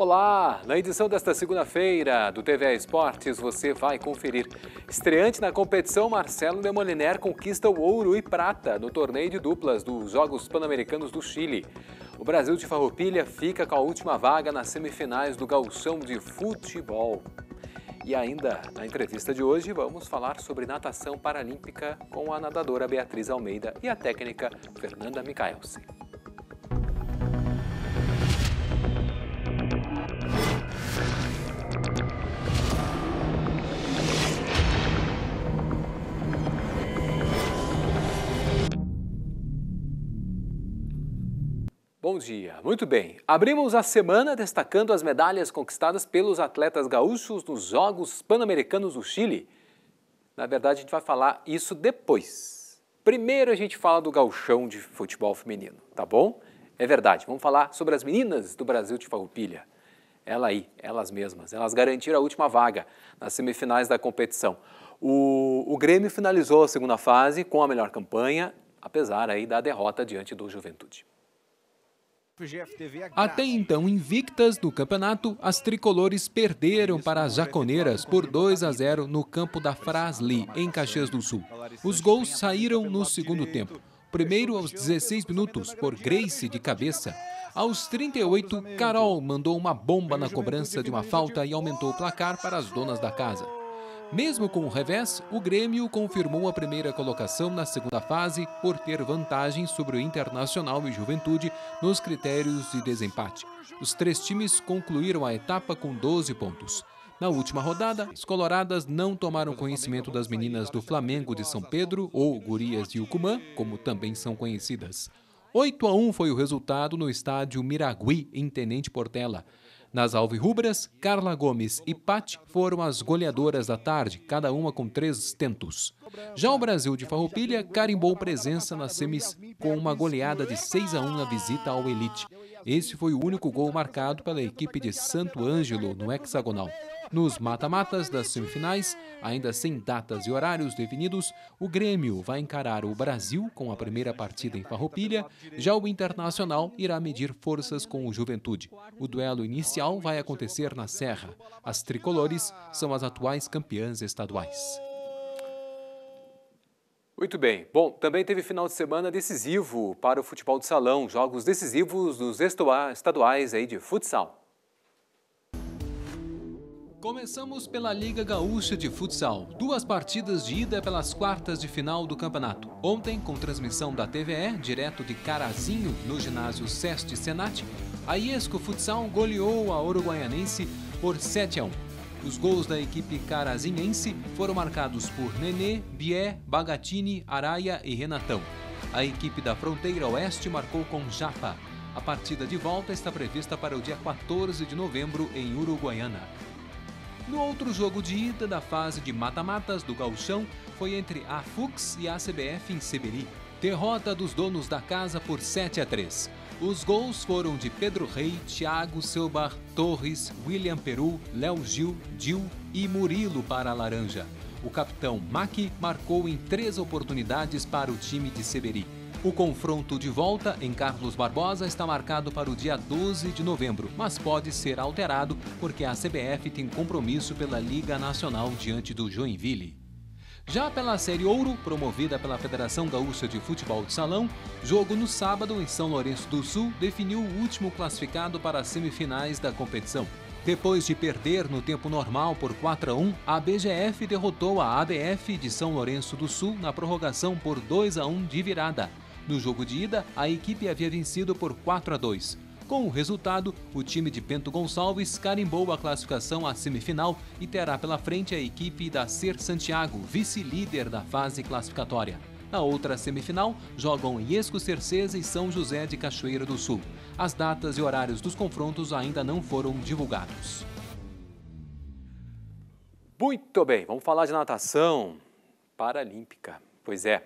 Olá! Na edição desta segunda-feira do TVA Esportes, você vai conferir. Estreante na competição, Marcelo Demoliner conquista o ouro e prata no torneio de duplas dos Jogos Pan-Americanos do Chile. O Brasil de Farroupilha fica com a última vaga nas semifinais do Gauchão de Futebol. E ainda, na entrevista de hoje, vamos falar sobre natação paralímpica com a nadadora Beatriz Almeida e a técnica Fernanda Micaelsen. Bom dia, muito bem. Abrimos a semana destacando as medalhas conquistadas pelos atletas gaúchos nos Jogos Pan-Americanos do Chile. Na verdade, a gente vai falar isso depois. Primeiro a gente fala do gauchão de futebol feminino, tá bom? É verdade, vamos falar sobre as meninas do Brasil de Farroupilha. Ela aí, elas mesmas, elas garantiram a última vaga nas semifinais da competição. O, o Grêmio finalizou a segunda fase com a melhor campanha, apesar aí da derrota diante do Juventude. É Até então invictas do campeonato, as tricolores perderam para as jaconeiras por 2 a 0 no campo da Frasli, em Caxias do Sul. Os gols saíram no segundo tempo. Primeiro aos 16 minutos, por Grace de cabeça. Aos 38, Carol mandou uma bomba na cobrança de uma falta e aumentou o placar para as donas da casa. Mesmo com o revés, o Grêmio confirmou a primeira colocação na segunda fase por ter vantagem sobre o Internacional e Juventude nos critérios de desempate. Os três times concluíram a etapa com 12 pontos. Na última rodada, as coloradas não tomaram conhecimento das meninas do Flamengo de São Pedro ou Gurias de Ucumã, como também são conhecidas. 8 a 1 foi o resultado no estádio Miragui, em Tenente Portela. Nas alvirrubras, Carla Gomes e Pat foram as goleadoras da tarde, cada uma com três tentos. Já o Brasil de Farroupilha carimbou presença nas semis com uma goleada de 6 a 1 na visita ao Elite. Esse foi o único gol marcado pela equipe de Santo Ângelo no hexagonal. Nos mata-matas das semifinais, ainda sem datas e horários definidos, o Grêmio vai encarar o Brasil com a primeira partida em Farroupilha, já o Internacional irá medir forças com o Juventude. O duelo inicial vai acontecer na Serra. As tricolores são as atuais campeãs estaduais. Muito bem. Bom, também teve final de semana decisivo para o futebol de salão, jogos decisivos dos estaduais aí de futsal. Começamos pela Liga Gaúcha de Futsal. Duas partidas de ida pelas quartas de final do campeonato. Ontem, com transmissão da TVE, direto de Carazinho, no ginásio Seste Senat, a Iesco Futsal goleou a Uruguaianense por 7 a 1. Os gols da equipe carazinhense foram marcados por Nenê, Bié, Bagatini, Araia e Renatão. A equipe da Fronteira Oeste marcou com Japa. A partida de volta está prevista para o dia 14 de novembro em Uruguaiana. No outro jogo de ida da fase de mata-matas do Gauchão foi entre a Fux e a CBF em Seberi. Derrota dos donos da casa por 7 a 3. Os gols foram de Pedro Rei, Thiago Selbar, Torres, William Peru, Léo Gil, Dil e Murilo para a Laranja. O capitão Maki marcou em três oportunidades para o time de Seberi. O confronto de volta em Carlos Barbosa está marcado para o dia 12 de novembro, mas pode ser alterado porque a CBF tem compromisso pela Liga Nacional diante do Joinville. Já pela Série Ouro, promovida pela Federação Gaúcha de Futebol de Salão, jogo no sábado em São Lourenço do Sul definiu o último classificado para as semifinais da competição. Depois de perder no tempo normal por 4 a 1, a BGF derrotou a ADF de São Lourenço do Sul na prorrogação por 2 a 1 de virada. No jogo de ida, a equipe havia vencido por 4 a 2. Com o resultado, o time de Bento Gonçalves carimbou a classificação à semifinal e terá pela frente a equipe da Ser Santiago, vice-líder da fase classificatória. Na outra semifinal, jogam Iesco Cercesa e São José de Cachoeira do Sul. As datas e horários dos confrontos ainda não foram divulgados. Muito bem, vamos falar de natação paralímpica. Pois é.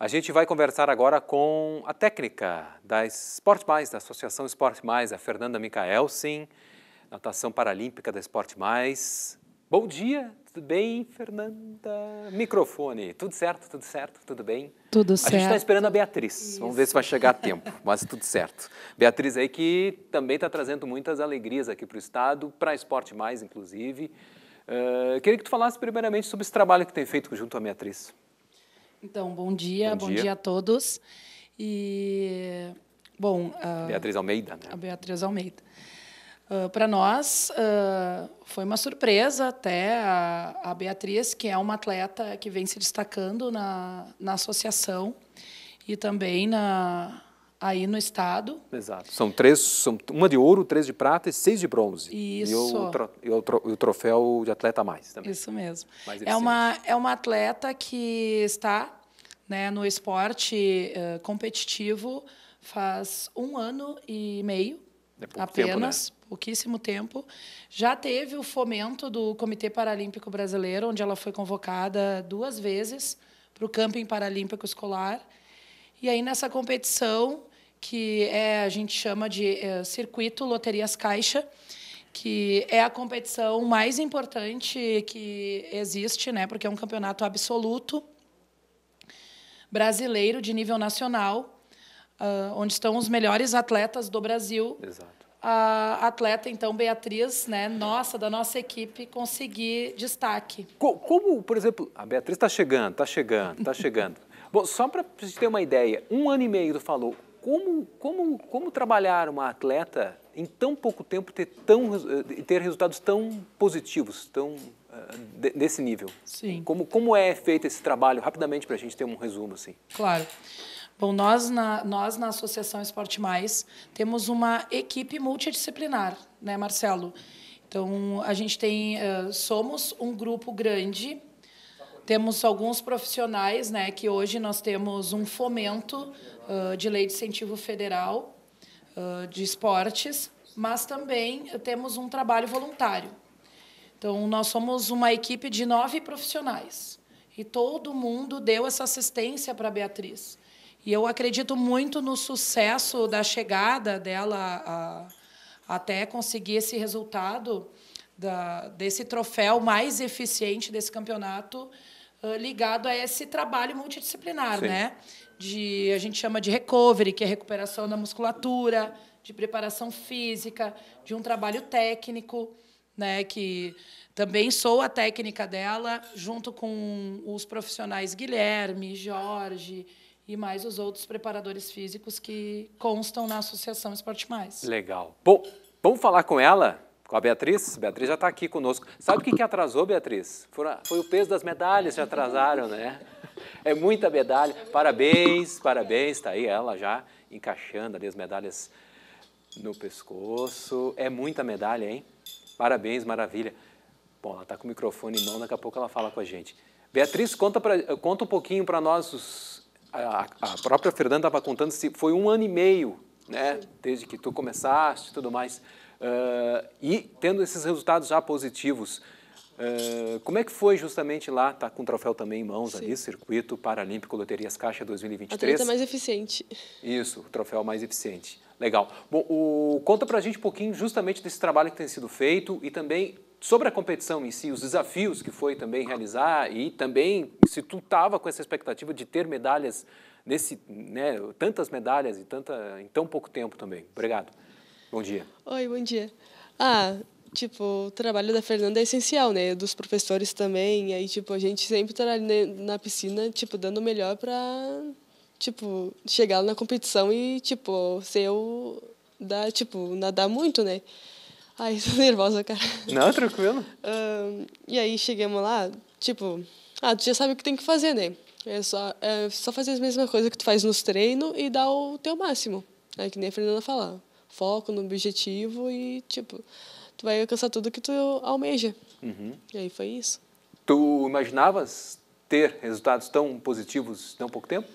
A gente vai conversar agora com a técnica da Esporte Mais, da Associação Esporte Mais, a Fernanda Micaelsen, natação paralímpica da Esporte Mais. Bom dia, tudo bem, Fernanda? Microfone, tudo certo, tudo certo, tudo bem? Tudo certo. A gente está esperando a Beatriz, Isso. vamos ver se vai chegar a tempo, mas tudo certo. Beatriz aí que também está trazendo muitas alegrias aqui para o Estado, para Esporte Mais, inclusive. Uh, queria que tu falasse primeiramente sobre esse trabalho que tem feito junto à Beatriz. Então, bom dia, bom, bom dia. dia. a todos. E, bom... A, ah, Beatriz Almeida, né? A Beatriz Almeida. Uh, ah, Para nós, uh, foi uma surpresa até a, a, Beatriz, que é uma atleta que vem se destacando na, na associação e também na, aí no estado. Exato. São três, são uma de ouro, três de prata e seis de bronze. Isso. E o, tro, e o, tro, e o troféu de atleta a mais também. Isso mesmo. é uma é uma atleta que está né, no esporte uh, competitivo faz um ano e meio é apenas, tempo, né? pouquíssimo tempo. Já teve o fomento do Comitê Paralímpico Brasileiro, onde ela foi convocada duas vezes para o Camping Paralímpico Escolar. E aí, nessa competição, que é, a gente chama de é, Circuito Loterias Caixa, que é a competição mais importante que existe, né? Porque é um campeonato absoluto brasileiro de nível nacional, uh, onde estão os melhores atletas do Brasil. Exato. A atleta, então, Beatriz, né, nossa, da nossa equipe, conseguir destaque. Como, como por exemplo, a Beatriz está chegando, está chegando, está chegando. Bom, só para gente ter uma ideia, um ano e meio tu falou, como, como, como trabalhar uma atleta em tão pouco tempo ter, tão, eh, ter resultados tão positivos, tão uh, desse nível? Sim. Como, como é feito esse trabalho? Rapidamente, para a gente ter um resumo, assim. Claro. Bom, nós na, nós na Associação Esporte Mais temos uma equipe multidisciplinar, né, Marcelo? Então, a gente tem, uh, somos um grupo grande temos alguns profissionais, né, que hoje nós temos um fomento uh, de lei de incentivo federal uh, de esportes, mas também temos um trabalho voluntário. Então, nós somos uma equipe de nove profissionais e todo mundo deu essa assistência para a Beatriz. E eu acredito muito no sucesso da chegada dela a, até conseguir esse resultado, da, desse troféu mais eficiente desse campeonato, ligado a esse trabalho multidisciplinar, Sim. né? De a gente chama de recovery, que é recuperação da musculatura, de preparação física, de um trabalho técnico, né? Que também sou a técnica dela, junto com os profissionais Guilherme, Jorge e mais os outros preparadores físicos que constam na Associação Esporte Mais. Legal. Bom, vamos falar com ela? com a Beatriz. Beatriz já está aqui conosco. Sabe o que, que atrasou, Beatriz? Foi o peso das medalhas que atrasaram, né? É muita medalha. Parabéns, parabéns. Está aí ela já encaixando ali as medalhas no pescoço. É muita medalha, hein? Parabéns, maravilha. Bom, ela está com o microfone em mão, daqui a pouco ela fala com a gente. Beatriz, conta, pra, conta um pouquinho para nós. Os, a, a, própria Fernanda estava tá contando se foi um ano e meio, né? Desde que tu começaste e tudo mais. Uh, e tendo esses resultados já positivos, uh, como é que foi justamente lá, tá com o troféu também em mãos Sim. ali, Circuito Paralímpico Loterias Caixa 2023? Atleta mais eficiente. Isso, o troféu mais eficiente. Legal. Bom, o, conta pra gente um pouquinho justamente desse trabalho que tem sido feito e também sobre a competição em si, os desafios que foi também realizar e também se tu estava com essa expectativa de ter medalhas nesse, né, tantas medalhas e tanta, em tão pouco tempo também. Obrigado. Bom dia. Oi, bom dia. Ah, tipo, o trabalho da Fernanda é essencial, né? Dos professores também. aí, tipo, a gente sempre tá né, na piscina, tipo, dando o melhor para tipo, chegar na competição e, tipo, ser o. da tipo, nadar muito, né? Ai, tô nervosa, cara. Não, tranquilo. e aí chegamos lá, tipo, ah, tu já sabe o que tem que fazer, né? É só, é só fazer as mesmas coisas que tu faz nos treinos e dar o teu máximo. É que nem a Fernanda falava foco no objetivo e, tipo, tu vai alcançar tudo que tu almeja. Uhum. E aí foi isso. Tu imaginavas ter resultados tão positivos em tão pouco tempo?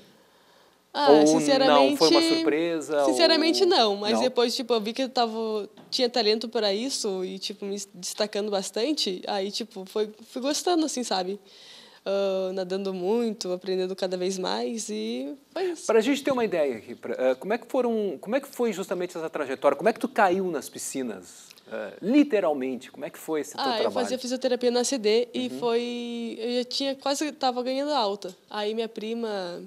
Ah, ou sinceramente, não foi uma surpresa? Sinceramente, ou... não. Mas não. depois, tipo, eu vi que eu tava, tinha talento para isso e, tipo, me destacando bastante. Aí, tipo, foi, fui gostando, assim, sabe? uh, nadando muito, aprendendo cada vez mais e foi isso. Para a gente ter uma ideia aqui, pra, uh, como é que foram, como é que foi justamente essa trajetória? Como é que tu caiu nas piscinas? Uh, literalmente, como é que foi esse ah, teu trabalho? Ah, eu fazia fisioterapia na CD uhum. e foi, eu já tinha quase estava ganhando alta. Aí minha prima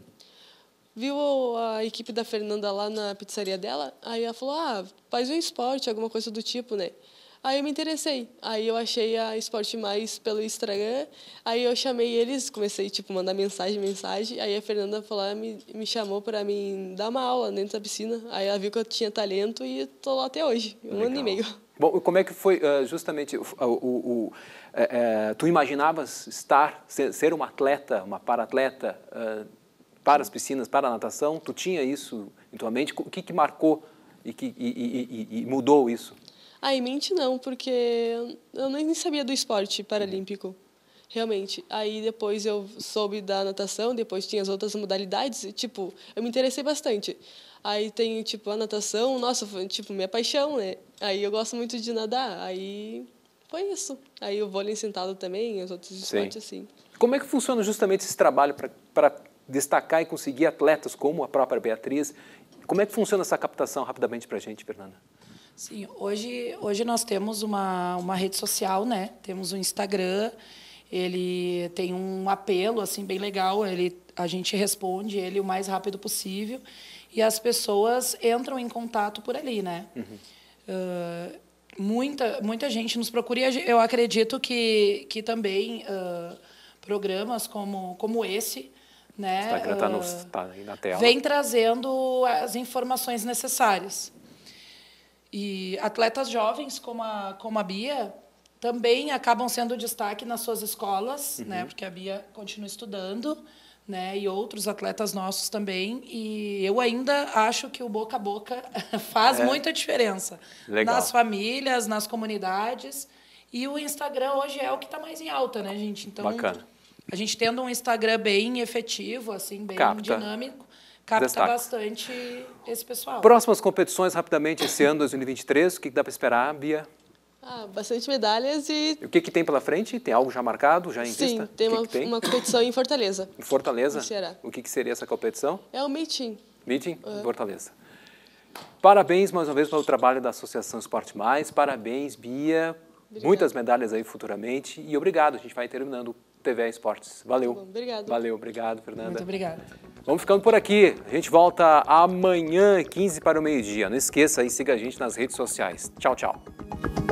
viu a equipe da Fernanda lá na pizzaria dela, aí ela falou: "Ah, faz um esporte, alguma coisa do tipo, né?" Aí eu me interessei. Aí eu achei a Esporte Mais pelo Instagram. Aí eu chamei eles, comecei tipo mandar mensagem, mensagem. Aí a Fernanda falou, me, me chamou para mim dar uma aula dentro da piscina. Aí ela viu que eu tinha talento e tô lá até hoje, um Legal. ano e meio. Bom, como é que foi eh, justamente o, o, o é, tu imaginavas estar ser, uma atleta, uma paratleta para as piscinas, para a natação? Tu tinha isso em tua mente? O que, que marcou e, que, e, e, e mudou isso? Aí mente não, porque eu nem sabia do esporte paralímpico. Realmente. Aí depois eu soube da natação, depois tinha as outras modalidades, e, tipo, eu me interessei bastante. Aí tem, tipo, a natação, nossa, foi, tipo, minha paixão, né? Aí eu gosto muito de nadar, aí foi isso. Aí o vôlei sentado também, os outros esportes, assim. Como é que funciona justamente esse trabalho para destacar e conseguir atletas como a própria Beatriz? Como é que funciona essa captação, rapidamente, para a gente, Fernanda? Sim, hoje, hoje nós temos uma, uma rede social, né? Temos o um Instagram, ele tem um apelo assim bem legal, ele, a gente responde ele o mais rápido possível e as pessoas entram em contato por ali, né? Uhum. Uh, muita, muita gente nos procura e eu acredito que, que também uh, programas como, como esse né, Instagram está uh, ah, tá aí na tela. Vem trazendo as informações necessárias. E atletas jovens como a, como a Bia também acabam sendo destaque nas suas escolas, uhum. né? Porque a Bia continua estudando, né? E outros atletas nossos também. E eu ainda acho que o boca a boca faz é. muita diferença Legal. nas famílias, nas comunidades. E o Instagram hoje é o que está mais em alta, né, gente? Então, Bacana. A gente tendo um Instagram bem efetivo, assim, bem Capta. dinâmico, capta destaca. bastante esse pessoal. Próximas competições, rapidamente, esse ano, 2023, o que dá para esperar, Bia? Ah, bastante medalhas e... e... O que, que tem pela frente? Tem algo já marcado, já em Sim, vista? Sim, tem, uma, tem? uma competição em Fortaleza. Em Fortaleza? O que, que seria essa competição? É o meeting. Meeting uhum. É. em Fortaleza. Parabéns mais uma vez pelo trabalho da Associação Esporte Mais, parabéns Bia, muitas medalhas aí futuramente e obrigado, a gente vai terminando o TV Esportes. Valeu. Tá obrigado. Valeu, obrigado Fernanda. Muito obrigada. Vamos ficando por aqui. A gente volta amanhã, 15 para o meio-dia. Não esqueça e siga a gente nas redes sociais. Tchau, tchau.